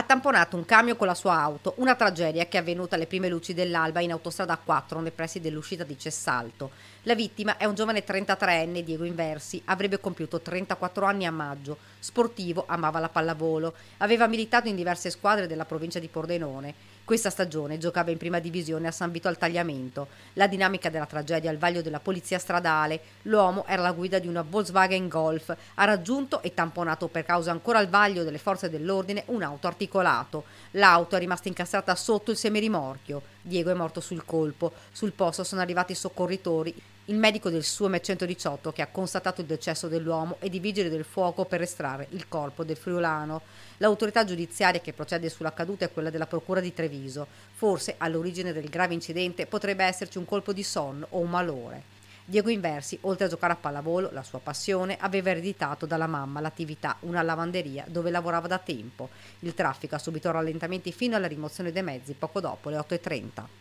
ha tamponato un camion con la sua auto, una tragedia che è avvenuta alle prime luci dell'alba in autostrada 4 nei pressi dell'uscita di Cessalto. La vittima è un giovane 33enne, Diego Inversi, avrebbe compiuto 34 anni a maggio, sportivo, amava la pallavolo, aveva militato in diverse squadre della provincia di Pordenone. Questa stagione giocava in prima divisione a San Vito al Tagliamento. La dinamica della tragedia al vaglio della polizia stradale, l'uomo era alla guida di una Volkswagen Golf, ha raggiunto e tamponato per causa ancora al vaglio delle forze dell'ordine un auto articolato. L'auto è rimasta incastrata sotto il semirimorchio. Diego è morto sul colpo. Sul posto sono arrivati i soccorritori il medico del SUEM 118 che ha constatato il decesso dell'uomo ed di vigile del fuoco per estrarre il corpo del friulano. L'autorità giudiziaria che procede sull'accaduto è quella della Procura di Treviso. Forse all'origine del grave incidente potrebbe esserci un colpo di sonno o un malore. Diego Inversi, oltre a giocare a pallavolo, la sua passione, aveva ereditato dalla mamma l'attività, una lavanderia dove lavorava da tempo. Il traffico ha subito rallentamenti fino alla rimozione dei mezzi poco dopo le 8.30.